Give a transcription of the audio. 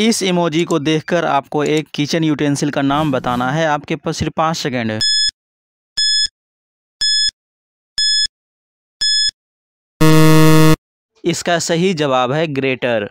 इस इमोजी को देखकर आपको एक किचन यूटेंसिल का नाम बताना है आपके पास सिर्फ पाँच सेकेंड है इसका सही जवाब है ग्रेटर